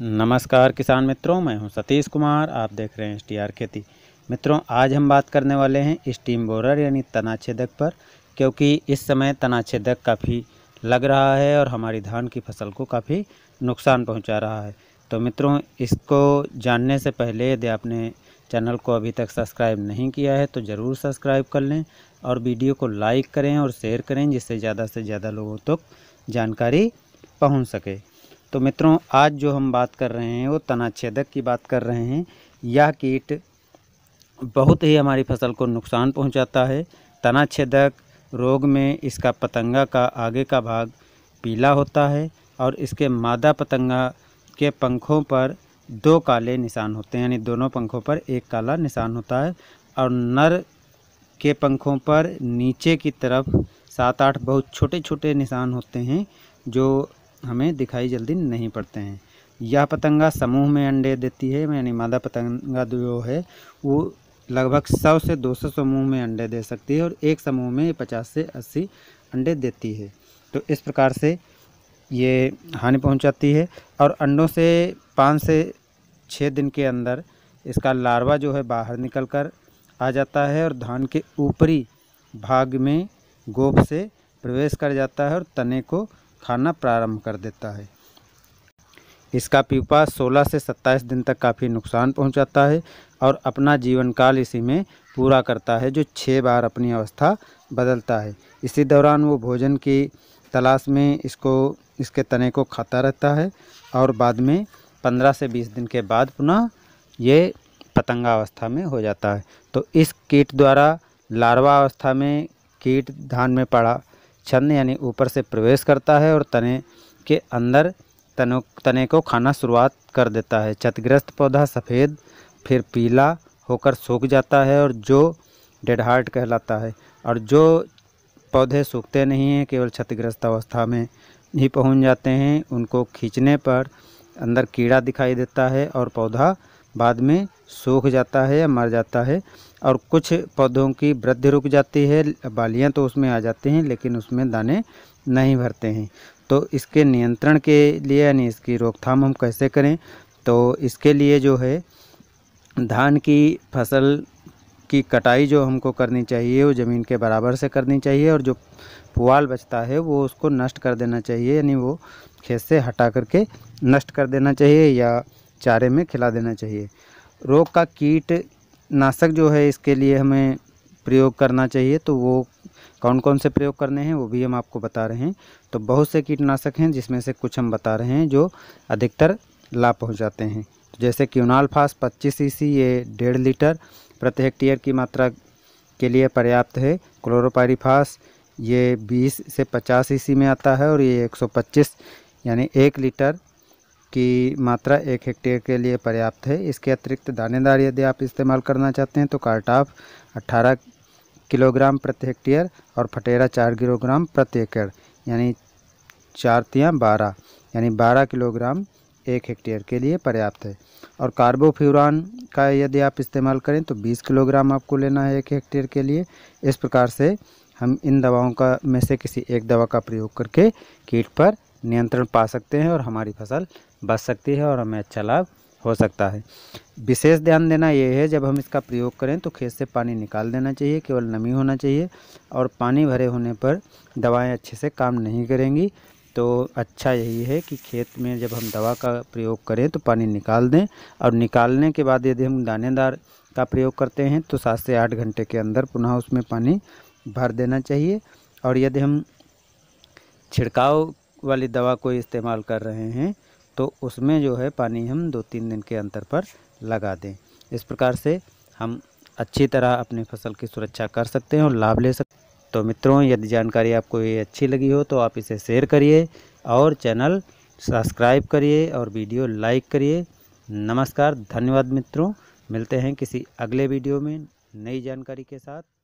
नमस्कार किसान मित्रों मैं हूं सतीश कुमार आप देख रहे हैं एस टी खेती मित्रों आज हम बात करने वाले हैं स्टीम बोरर यानी तनाछेदक पर क्योंकि इस समय तनाछेदक काफ़ी लग रहा है और हमारी धान की फसल को काफ़ी नुकसान पहुंचा रहा है तो मित्रों इसको जानने से पहले यदि आपने चैनल को अभी तक सब्सक्राइब नहीं किया है तो ज़रूर सब्सक्राइब कर लें और वीडियो को लाइक करें और शेयर करें जिससे ज़्यादा से ज़्यादा लोगों तक तो जानकारी पहुँच सके तो मित्रों आज जो हम बात कर रहे हैं वो तनाछेदक की बात कर रहे हैं यह कीट बहुत ही हमारी फसल को नुकसान पहुंचाता है तनाछेदक रोग में इसका पतंगा का आगे का भाग पीला होता है और इसके मादा पतंगा के पंखों पर दो काले निशान होते हैं यानी दोनों पंखों पर एक काला निशान होता है और नर के पंखों पर नीचे की तरफ सात आठ बहुत छोटे छोटे निशान होते हैं जो हमें दिखाई जल्दी नहीं पड़ते हैं यह पतंगा समूह में अंडे देती है यानी मादा पतंगा जो है वो लगभग सौ से दो सौ समूह में अंडे दे सकती है और एक समूह में पचास से अस्सी अंडे देती है तो इस प्रकार से ये हानि पहुंचाती है और अंडों से पाँच से छः दिन के अंदर इसका लार्वा जो है बाहर निकल कर आ जाता है और धान के ऊपरी भाग में गोप से प्रवेश कर जाता है और तने को खाना प्रारंभ कर देता है इसका पीपा 16 से 27 दिन तक काफ़ी नुकसान पहुंचाता है और अपना जीवन काल इसी में पूरा करता है जो छः बार अपनी अवस्था बदलता है इसी दौरान वो भोजन की तलाश में इसको इसके तने को खाता रहता है और बाद में 15 से 20 दिन के बाद पुनः ये पतंगा अवस्था में हो जाता है तो इस कीट द्वारा लार्वा अवस्था में कीट धान में पड़ा छंद यानी ऊपर से प्रवेश करता है और तने के अंदर तनों तने को खाना शुरुआत कर देता है क्षतिग्रस्त पौधा सफ़ेद फिर पीला होकर सूख जाता है और जो डेड हार्ट कहलाता है और जो पौधे सूखते नहीं हैं केवल क्षतिग्रस्त अवस्था में ही पहुंच जाते हैं उनको खींचने पर अंदर कीड़ा दिखाई देता है और पौधा बाद में सूख जाता है या मर जाता है और कुछ पौधों की वृद्धि रुक जाती है बालियां तो उसमें आ जाती हैं लेकिन उसमें दाने नहीं भरते हैं तो इसके नियंत्रण के लिए यानी इसकी रोकथाम हम कैसे करें तो इसके लिए जो है धान की फसल की कटाई जो हमको करनी चाहिए वो ज़मीन के बराबर से करनी चाहिए और जो पुआल बचता है वो उसको नष्ट कर देना चाहिए यानी वो खेत से हटा करके नष्ट कर देना चाहिए या चारे में खिला देना चाहिए रोग का कीट नाशक जो है इसके लिए हमें प्रयोग करना चाहिए तो वो कौन कौन से प्रयोग करने हैं वो भी हम आपको बता रहे हैं तो बहुत से कीटनाशक हैं जिसमें से कुछ हम बता रहे हैं जो अधिकतर लाभ पहुंचाते हैं जैसे क्यूनाल फास पच्चीस सी ये डेढ़ लीटर प्रति हेक्टेयर की मात्रा के लिए पर्याप्त है क्लोरोपायरीफास ये 20 से 50 सी में आता है और ये 125 यानी एक लीटर की मात्रा एक हेक्टेयर के लिए पर्याप्त है इसके अतिरिक्त दानेदार यदि आप इस्तेमाल करना चाहते हैं तो कार्टाफ 18 किलोग्राम प्रति हेक्टेयर और फटेरा 4 किलोग्राम प्रति एकड़ यानी चार तियाँ बारह यानी बारह किलोग्राम एक हेक्टेयर के लिए पर्याप्त है और कार्बोफ्यूरान का यदि आप इस्तेमाल करें तो बीस किलोग्राम आपको लेना है एक हेक्टेयर के लिए इस प्रकार से हम इन दवाओं का में से किसी एक दवा का प्रयोग करके कीट पर नियंत्रण पा सकते हैं और हमारी फसल बच सकती है और हमें अच्छा लाभ हो सकता है विशेष ध्यान देना यह है जब हम इसका प्रयोग करें तो खेत से पानी निकाल देना चाहिए केवल नमी होना चाहिए और पानी भरे होने पर दवाएं अच्छे से काम नहीं करेंगी तो अच्छा यही है कि खेत में जब हम दवा का प्रयोग करें तो पानी निकाल दें और निकालने के बाद यदि हम दानेदार का प्रयोग करते हैं तो सात से आठ घंटे के अंदर पुनः उसमें पानी भर देना चाहिए और यदि हम छिड़काव वाली दवा को इस्तेमाल कर रहे हैं तो उसमें जो है पानी हम दो तीन दिन के अंतर पर लगा दें इस प्रकार से हम अच्छी तरह अपनी फसल की सुरक्षा कर सकते हैं और लाभ ले सकते हैं तो मित्रों यदि जानकारी आपको ये अच्छी लगी हो तो आप इसे शेयर करिए और चैनल सब्सक्राइब करिए और वीडियो लाइक करिए नमस्कार धन्यवाद मित्रों मिलते हैं किसी अगले वीडियो में नई जानकारी के साथ